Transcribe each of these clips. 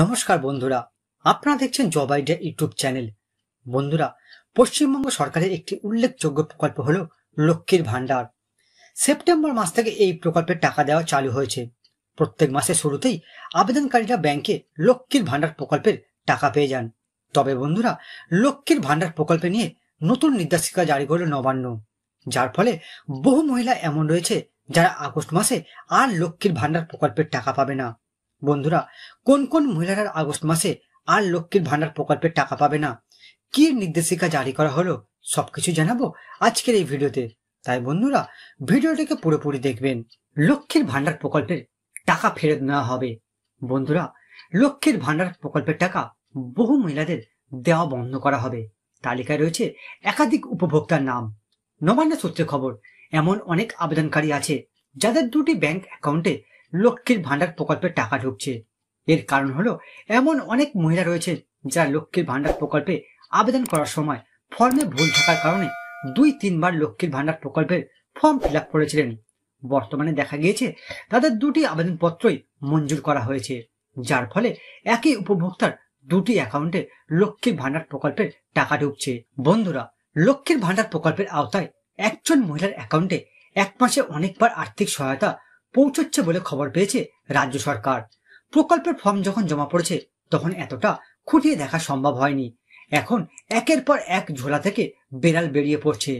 নমস্কার বন্ধুরা আপনারা দেখছেন জবাইডিয়া ইউটিউব চ্যানেল বন্ধুরা পশ্চিমবঙ্গ সরকারের একটি উল্লেখযোগ্য প্রকল্প হল লক্ষ্মীর ভাণ্ডার সেপ্টেম্বর মাস থেকে এই প্রকল্পের টাকা দেওয়া চালু হয়েছে প্রত্যেক মাসের শুরুতেই আবেদনকারীরা ব্যাংকে লক্ষ্মীর ভাণ্ডার প্রকল্পের টাকা পেয়ে যান তবে বন্ধুরা লক্ষ্মীর ভাণ্ডার প্রকল্পে নিয়ে নতুন নির্দেশিকা জারি করল নবান্ন যার ফলে বহু মহিলা এমন রয়েছে যারা আগস্ট মাসে আর লক্ষ্মীর ভাণ্ডার প্রকল্পের টাকা পাবে না বন্ধুরা কোন কোন মহিলারা আগস্ট মাসে আর লক্ষ্মীর ভান্ডার প্রকল্পের টাকা পাবে না কি নির্দেশিকা জারি করা হলো সবকিছু জানাবো আজকের এই ভিডিওতে তাই বন্ধুরা ভিডিওটিকে পুরোপুরি দেখবেন লক্ষ্মীর ভান্ডার প্রকল্পের টাকা ফেরত নেওয়া হবে বন্ধুরা লক্ষ্মীর ভান্ডার প্রকল্পের টাকা বহু মহিলাদের দেওয়া বন্ধ করা হবে তালিকায় রয়েছে একাধিক উপভোক্তার নাম নবান্ন সূত্রে খবর এমন অনেক আবেদনকারী আছে যাদের দুটি ব্যাংক অ্যাকাউন্টে লক্ষ্মীর ভাণ্ডার প্রকল্পে টাকা ঢুকছে এর কারণ হলো এমন অনেক মহিলা রয়েছে যারা লক্ষ্মীর ভাণ্ডার প্রকল্পে আবেদন করার সময় ফর্মে ভুল থাকার কারণে দুই তিনবার লক্ষ্মীর ভাণ্ডার প্রকল্পের ফর্ম ফিল করেছিলেন বর্তমানে দেখা গিয়েছে তাদের দুটি আবেদনপত্রই মঞ্জুর করা হয়েছে যার ফলে একই উপভোক্তার দুটি অ্যাকাউন্টে লক্ষ্মীর ভাণ্ডার প্রকল্পের টাকা ঢুকছে বন্ধুরা লক্ষ্মীর ভাণ্ডার প্রকল্পের আওতায় একজন মহিলার অ্যাকাউন্টে এক মাসে অনেকবার আর্থিক সহায়তা পৌঁছচ্ছে বলে খবর পেয়েছে রাজ্য সরকার প্রকল্পের ফর্ম যখন জমা পড়েছে তখন এতটা খুঁটিয়ে দেখা সম্ভব হয়নি এখন একের পর এক ঝোলা থেকে বেড়াল বেরিয়ে পড়ছে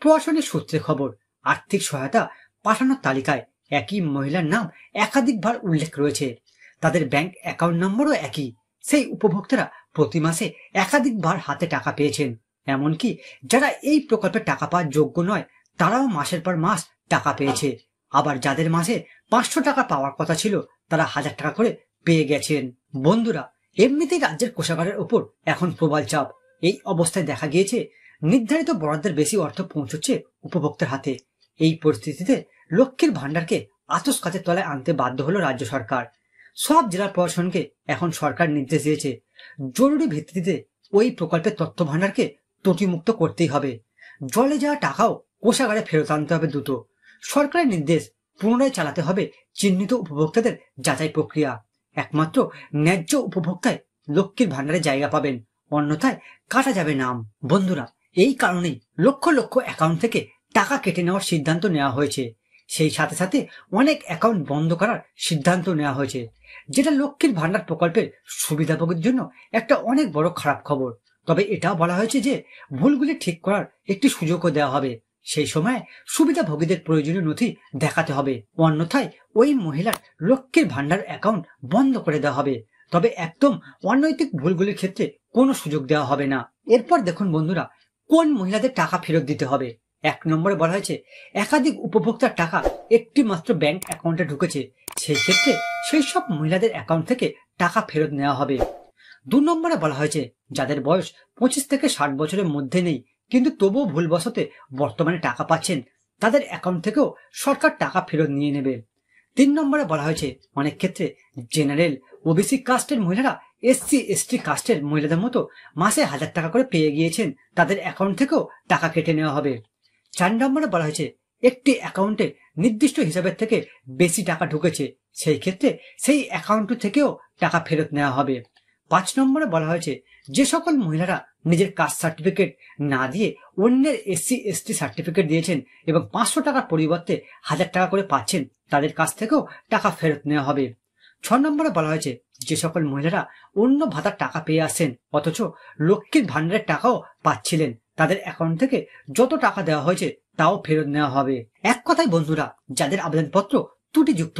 প্রশাসনের সূত্রে খবর আর্থিক সহায়তা পাঠানোর তালিকায় একই মহিলার নাম একাধিকবার উল্লেখ রয়েছে তাদের ব্যাংক অ্যাকাউন্ট নম্বরও একই সেই উপভোক্তারা প্রতি মাসে একাধিকবার হাতে টাকা পেয়েছেন এমনকি যারা এই প্রকল্পে টাকা পাওয়ার যোগ্য নয় তারাও মাসের পর মাস টাকা পেয়েছে আবার যাদের মাসে পাঁচশো টাকা পাওয়ার কথা ছিল তারা হাজার টাকা করে পেয়ে গেছেন বন্ধুরা এমনিতেই রাজ্যের কোষাগারের ওপর এখন প্রবল চাপ এই অবস্থায় দেখা গিয়েছে নির্ধারিত বরাদ্দের বেশি অর্থ পৌঁছচ্ছে উপভোক্তার হাতে এই পরিস্থিতিতে লক্ষ্মীর ভাণ্ডারকে আতস কাজের তলায় আনতে বাধ্য হলো রাজ্য সরকার সব জেলা প্রশাসনকে এখন সরকার নির্দেশ দিয়েছে জরুরি ভিত্তিতে ওই প্রকল্পের তথ্য ভাণ্ডারকে ত্রুটিমুক্ত করতেই হবে জলে যাওয়া টাকাও কোষাগারে ফেরত আনতে হবে দ্রুত সরকারের নির্দেশ পুনরায় চালাতে হবে চিহ্নিত উপভোক্তাদের যাচাই প্রক্রিয়া একমাত্র ন্যায্য উপভোক্তায় লক্ষ্মীর ভান্ডারে জায়গা পাবেন অন্যথায় কাটা যাবে নাম বন্ধুরা এই কারণেই লক্ষ লক্ষ অ্যাকাউন্ট থেকে টাকা কেটে নেওয়ার সিদ্ধান্ত নেওয়া হয়েছে সেই সাথে সাথে অনেক অ্যাকাউন্ট বন্ধ করার সিদ্ধান্ত নেওয়া হয়েছে যেটা লক্ষ্মীর ভান্ডার প্রকল্পের সুবিধাভোগীর জন্য একটা অনেক বড় খারাপ খবর তবে এটাও বলা হয়েছে যে ভুলগুলি ঠিক করার একটি সুযোগও দেওয়া হবে সেই সময় সুবিধাভোগীদের প্রয়োজনীয় নথি দেখাতে হবে অন্যথায় ওই মহিলার লক্ষ্মীর ভাণ্ডার অ্যাকাউন্ট বন্ধ করে দেওয়া হবে তবে একদম অনৈতিক ভুলগুলির ক্ষেত্রে কোনো সুযোগ দেওয়া হবে না এরপর দেখুন বন্ধুরা কোন মহিলাদের টাকা ফেরত দিতে হবে এক নম্বরে বলা হয়েছে একাধিক উপভোক্তার টাকা একটি মাত্র ব্যাংক অ্যাকাউন্টে ঢুকেছে সেই ক্ষেত্রে সেই সব মহিলাদের অ্যাকাউন্ট থেকে টাকা ফেরত নেওয়া হবে দু নম্বরে বলা হয়েছে যাদের বয়স পঁচিশ থেকে ষাট বছরের মধ্যে নেই কিন্তু তবুও ভুলবশতে বর্তমানে টাকা পাচ্ছেন তাদের অ্যাকাউন্ট থেকেও সরকার টাকা ফেরত নিয়ে নেবে তিন নম্বরে বলা হয়েছে অনেক ক্ষেত্রে জেনারেল ওবিসি কাস্টের মহিলারা এসসি এসটি কাস্টের মহিলাদের মতো মাসে হাজার টাকা করে পেয়ে গিয়েছেন তাদের অ্যাকাউন্ট থেকেও টাকা কেটে নেওয়া হবে চার নম্বরে বলা হয়েছে একটি অ্যাকাউন্টে নির্দিষ্ট হিসাবের থেকে বেশি টাকা ঢুকেছে সেই ক্ষেত্রে সেই অ্যাকাউন্ট থেকেও টাকা ফেরত নেওয়া হবে পাঁচ নম্বরে বলা হয়েছে যে সকল মহিলারা নিজের কাস্ট সার্টিফিকেট না দিয়ে অন্যের এসসি এসটি সার্টিফিকেট দিয়েছেন এবং পাঁচশো টাকার পরিবর্তে হাজার টাকা করে পাচ্ছেন তাদের কাছ থেকেও টাকা ফেরত নেওয়া হবে ছ নম্বরে বলা হয়েছে যে সকল মহিলারা অন্য ভাতার টাকা পেয়ে আসেন অথচ লক্ষ্মীর ভাণ্ডারের টাকাও পাচ্ছিলেন তাদের অ্যাকাউন্ট থেকে যত টাকা দেওয়া হয়েছে তাও ফেরত নেওয়া হবে এক কথায় বন্ধুরা যাদের আবেদনপত্র ত্রুটিযুক্ত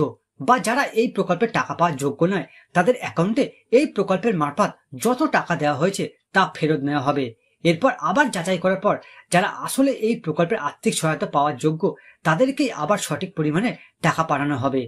বা যারা এই প্রকল্পের টাকা পাওয়ার যোগ্য নয় তাদের অ্যাকাউন্টে এই প্রকল্পের মারফত যত টাকা দেওয়া হয়েছে তা ফেরত নেওয়া হবে এরপর আবার যাচাই করার পর যারা আসলে এই প্রকল্পের আর্থিক সহায়তা পাওয়ার যোগ্য তাদেরকেই আবার সঠিক পরিমাণে টাকা পাঠানো হবে